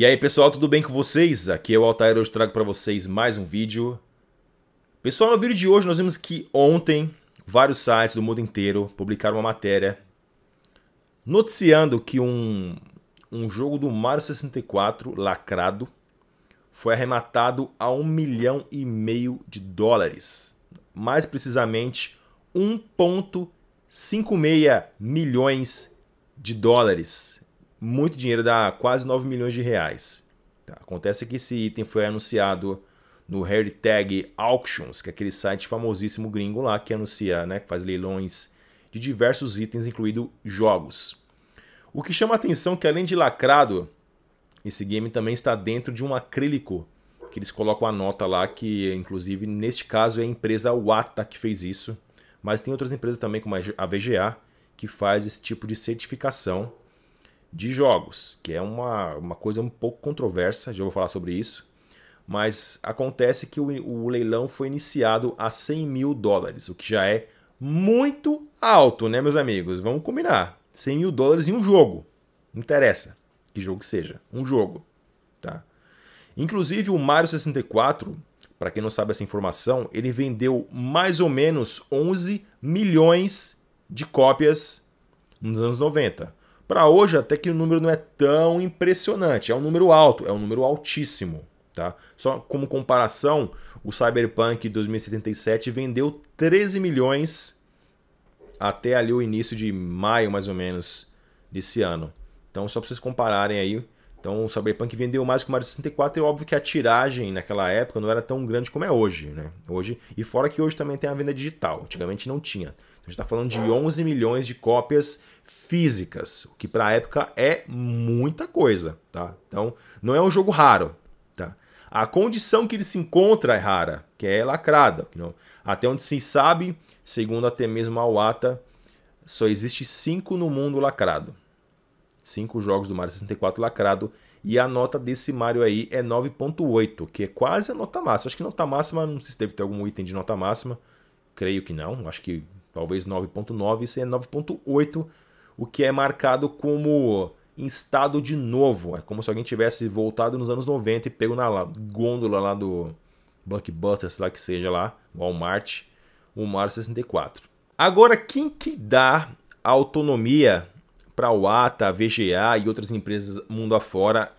E aí pessoal, tudo bem com vocês? Aqui é o Altair, hoje trago para vocês mais um vídeo. Pessoal, no vídeo de hoje nós vimos que ontem vários sites do mundo inteiro publicaram uma matéria noticiando que um, um jogo do Mario 64 lacrado foi arrematado a um milhão e meio de dólares. Mais precisamente, 1,56 milhões de dólares muito dinheiro, dá quase 9 milhões de reais. Tá? Acontece que esse item foi anunciado no hashtag Auctions, que é aquele site famosíssimo gringo lá que anuncia, né, que faz leilões de diversos itens, incluindo jogos. O que chama a atenção é que além de lacrado, esse game também está dentro de um acrílico, que eles colocam a nota lá, que inclusive neste caso é a empresa Wata que fez isso, mas tem outras empresas também como a VGA que faz esse tipo de certificação de jogos, que é uma, uma coisa um pouco controversa, já vou falar sobre isso. Mas acontece que o, o leilão foi iniciado a 100 mil dólares, o que já é muito alto, né, meus amigos? Vamos combinar. 100 mil dólares em um jogo. Não interessa que jogo seja. Um jogo. Tá? Inclusive, o Mario 64, para quem não sabe essa informação, ele vendeu mais ou menos 11 milhões de cópias nos anos 90. Para hoje, até que o número não é tão impressionante. É um número alto, é um número altíssimo. Tá? Só como comparação, o Cyberpunk 2077 vendeu 13 milhões até ali o início de maio, mais ou menos, desse ano. Então, só para vocês compararem aí então o Cyberpunk vendeu mais que o Mario 64 e é óbvio que a tiragem naquela época não era tão grande como é hoje, né? Hoje, e fora que hoje também tem a venda digital, antigamente não tinha. Então a gente está falando de 11 milhões de cópias físicas, o que para a época é muita coisa, tá? Então não é um jogo raro, tá? A condição que ele se encontra é rara, que é lacrada. Não? Até onde se sabe, segundo até mesmo a Wata, só existe cinco no mundo lacrado cinco jogos do Mario 64 lacrado. E a nota desse Mario aí é 9.8, que é quase a nota máxima. Acho que nota máxima, não sei se deve ter algum item de nota máxima. Creio que não. Acho que talvez 9.9, isso é 9.8, o que é marcado como em estado de novo. É como se alguém tivesse voltado nos anos 90 e pego na gôndola lá do Blockbuster, sei lá que seja lá, Walmart, o Mario 64. Agora, quem que dá autonomia para a Wata, a VGA e outras empresas mundo afora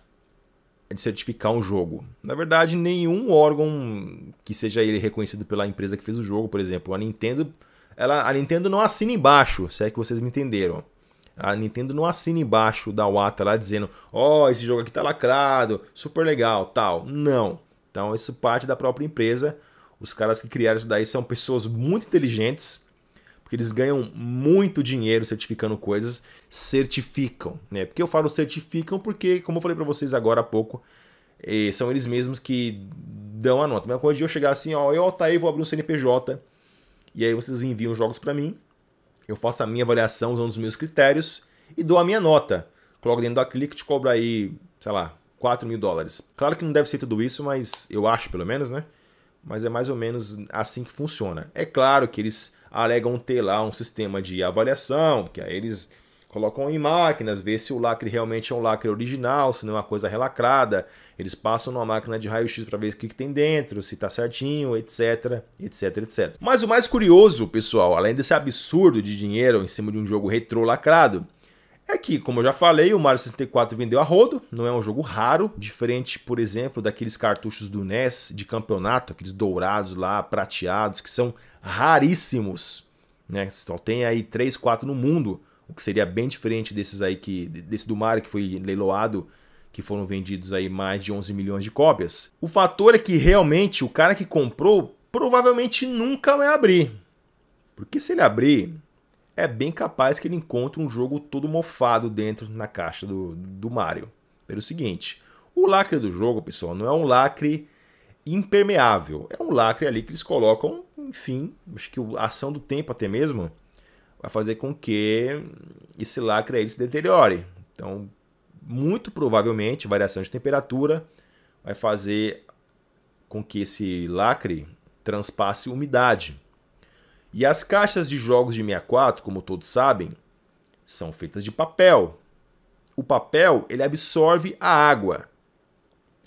é de certificar um jogo. Na verdade, nenhum órgão que seja ele reconhecido pela empresa que fez o jogo, por exemplo, a Nintendo, ela, a Nintendo não assina embaixo, se é que vocês me entenderam. A Nintendo não assina embaixo da Wata lá dizendo, ó, oh, esse jogo aqui tá lacrado, super legal, tal. Não. Então isso parte da própria empresa. Os caras que criaram isso daí são pessoas muito inteligentes porque eles ganham muito dinheiro certificando coisas, certificam, né? Porque eu falo certificam porque, como eu falei para vocês agora há pouco, eh, são eles mesmos que dão a nota. Mas quando eu chegar assim, ó, eu, aí vou abrir um CNPJ, e aí vocês enviam jogos para mim, eu faço a minha avaliação usando os meus critérios e dou a minha nota. Coloco dentro da clique te cobra aí, sei lá, 4 mil dólares. Claro que não deve ser tudo isso, mas eu acho pelo menos, né? mas é mais ou menos assim que funciona. É claro que eles alegam ter lá um sistema de avaliação, que aí eles colocam em máquinas, vê se o lacre realmente é um lacre original, se não é uma coisa relacrada. Eles passam numa máquina de raio-x para ver o que, que, tem dentro, se está certinho, etc, etc, etc. Mas o mais curioso, pessoal, além desse absurdo de dinheiro em cima de um jogo retrô lacrado, é que, como eu já falei, o Mario 64 vendeu a rodo, não é um jogo raro, diferente, por exemplo, daqueles cartuchos do NES de campeonato, aqueles dourados lá, prateados, que são raríssimos, né? Só tem aí 3, 4 no mundo, o que seria bem diferente desses aí que desse do Mario que foi leiloado que foram vendidos aí mais de 11 milhões de cópias. O fator é que realmente o cara que comprou provavelmente nunca vai abrir. Porque se ele abrir, é bem capaz que ele encontre um jogo todo mofado dentro na caixa do, do Mario. Pelo seguinte, o lacre do jogo, pessoal, não é um lacre impermeável. É um lacre ali que eles colocam, enfim, acho que a ação do tempo até mesmo vai fazer com que esse lacre aí se deteriore. Então, muito provavelmente, variação de temperatura vai fazer com que esse lacre transpasse umidade. E as caixas de jogos de 64, como todos sabem, são feitas de papel. O papel ele absorve a água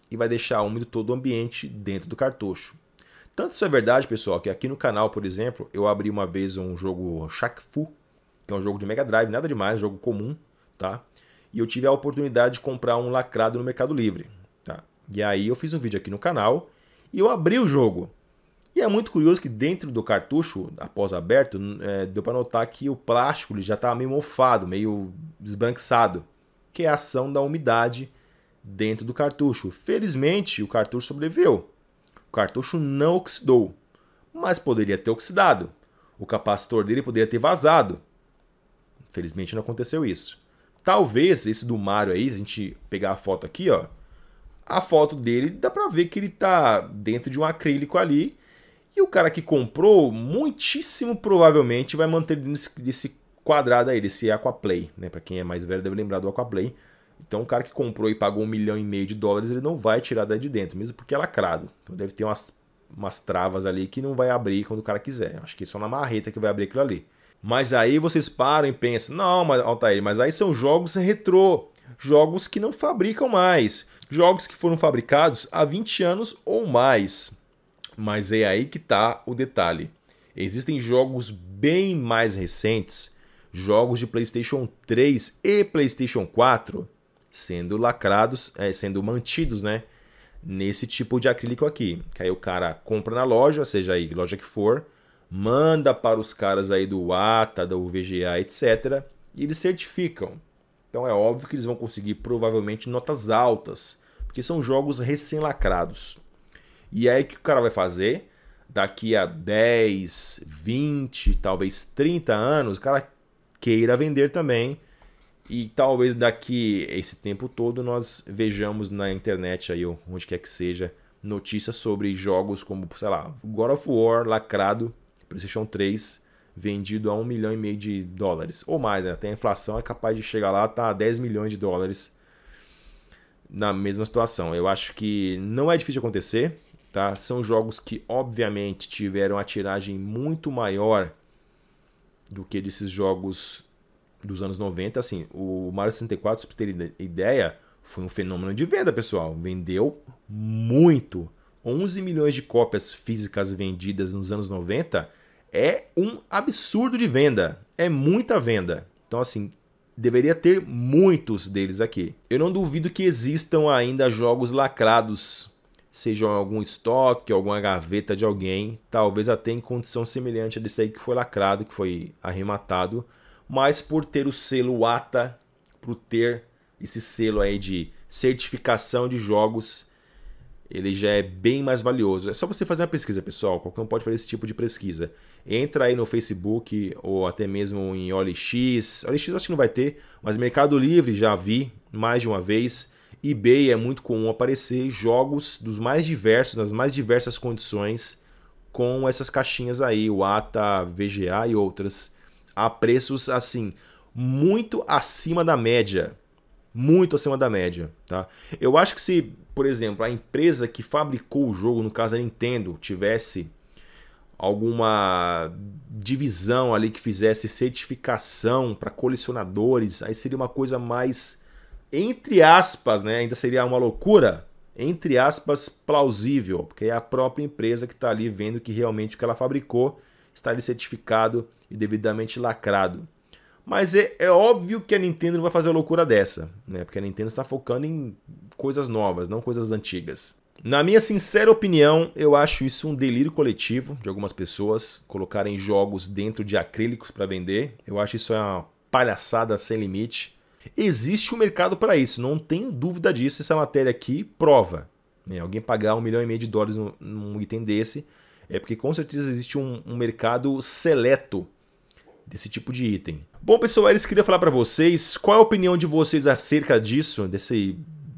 e vai deixar úmido todo o ambiente dentro do cartucho. Tanto isso é verdade, pessoal, que aqui no canal, por exemplo, eu abri uma vez um jogo Shaq Fu, que é um jogo de Mega Drive, nada demais, jogo comum, tá? E eu tive a oportunidade de comprar um lacrado no Mercado Livre, tá? E aí eu fiz um vídeo aqui no canal e eu abri o jogo. E é muito curioso que dentro do cartucho, após aberto, é, deu para notar que o plástico ele já estava tá meio mofado, meio desbranquiçado, que é a ação da umidade dentro do cartucho. Felizmente, o cartucho sobreviveu. O cartucho não oxidou, mas poderia ter oxidado. O capacitor dele poderia ter vazado. Felizmente não aconteceu isso. Talvez esse do Mario aí, se a gente pegar a foto aqui, ó, a foto dele dá para ver que ele está dentro de um acrílico ali e o cara que comprou, muitíssimo provavelmente, vai manter nesse, nesse quadrado aí, desse Aquaplay. Né? Para quem é mais velho deve lembrar do Aquaplay. Então o cara que comprou e pagou um milhão e meio de dólares, ele não vai tirar daí de dentro, mesmo porque é lacrado. Então deve ter umas, umas travas ali que não vai abrir quando o cara quiser. Acho que é só na marreta que vai abrir aquilo ali. Mas aí vocês param e pensam, não, mas Altair, mas aí são jogos retrô, jogos que não fabricam mais, jogos que foram fabricados há 20 anos ou mais. Mas é aí que está o detalhe. Existem jogos bem mais recentes, jogos de PlayStation 3 e PlayStation 4, sendo lacrados, é, sendo mantidos, né? Nesse tipo de acrílico aqui. Que aí o cara compra na loja, seja aí loja que for, manda para os caras aí do ATA, da UVGA, etc. E eles certificam. Então é óbvio que eles vão conseguir provavelmente notas altas, porque são jogos recém-lacrados. E aí o que o cara vai fazer? Daqui a 10, 20, talvez 30 anos, o cara queira vender também. E talvez daqui esse tempo todo nós vejamos na internet aí, onde quer que seja, notícias sobre jogos como, sei lá, God of War lacrado, PlayStation 3, vendido a 1 milhão e meio de dólares. Ou mais, né? Até a inflação é capaz de chegar lá, tá a 10 milhões de dólares na mesma situação. Eu acho que não é difícil de acontecer. Tá? São jogos que, obviamente, tiveram a tiragem muito maior do que desses jogos dos anos 90. Assim, o Mario 64, para vocês terem ideia, foi um fenômeno de venda, pessoal. Vendeu muito. 11 milhões de cópias físicas vendidas nos anos 90 é um absurdo de venda. É muita venda. Então, assim, deveria ter muitos deles aqui. Eu não duvido que existam ainda jogos lacrados seja algum estoque, alguma gaveta de alguém, talvez até em condição semelhante a desse aí que foi lacrado, que foi arrematado, mas por ter o selo ATA, por ter esse selo aí de certificação de jogos, ele já é bem mais valioso. É só você fazer uma pesquisa, pessoal, qualquer um pode fazer esse tipo de pesquisa. Entra aí no Facebook ou até mesmo em OLX, OLX acho que não vai ter, mas Mercado Livre já vi mais de uma vez, eBay é muito comum aparecer jogos dos mais diversos, nas mais diversas condições, com essas caixinhas aí, o ATA, VGA e outras, a preços assim, muito acima da média. Muito acima da média, tá? Eu acho que se, por exemplo, a empresa que fabricou o jogo, no caso a Nintendo, tivesse alguma divisão ali que fizesse certificação para colecionadores, aí seria uma coisa mais entre aspas, né, ainda seria uma loucura, entre aspas, plausível, porque é a própria empresa que está ali vendo que realmente o que ela fabricou está ali certificado e devidamente lacrado. Mas é, é óbvio que a Nintendo não vai fazer loucura dessa, né? Porque a Nintendo está focando em coisas novas, não coisas antigas. Na minha sincera opinião, eu acho isso um delírio coletivo de algumas pessoas colocarem jogos dentro de acrílicos para vender. Eu acho isso uma palhaçada sem limite. Existe um mercado para isso, não tenho dúvida disso. Essa matéria aqui prova. Né? Alguém pagar um milhão e meio de dólares num, num item desse é porque com certeza existe um, um mercado seleto desse tipo de item. Bom, pessoal, eles queria falar para vocês qual é a opinião de vocês acerca disso, desse,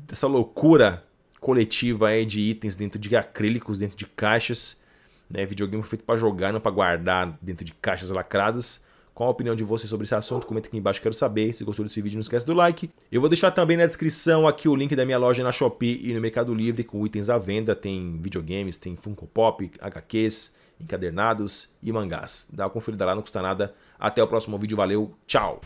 dessa loucura coletiva aí de itens dentro de acrílicos, dentro de caixas, né? Videogame feito para jogar, não para guardar dentro de caixas lacradas. Qual a opinião de você sobre esse assunto? Comenta aqui embaixo, quero saber. Se gostou desse vídeo, não esquece do like. Eu vou deixar também na descrição aqui o link da minha loja na Shopee e no Mercado Livre com itens à venda. Tem videogames, tem Funko Pop, HQs, encadernados e mangás. Dá uma conferida lá, não custa nada. Até o próximo vídeo, valeu, tchau!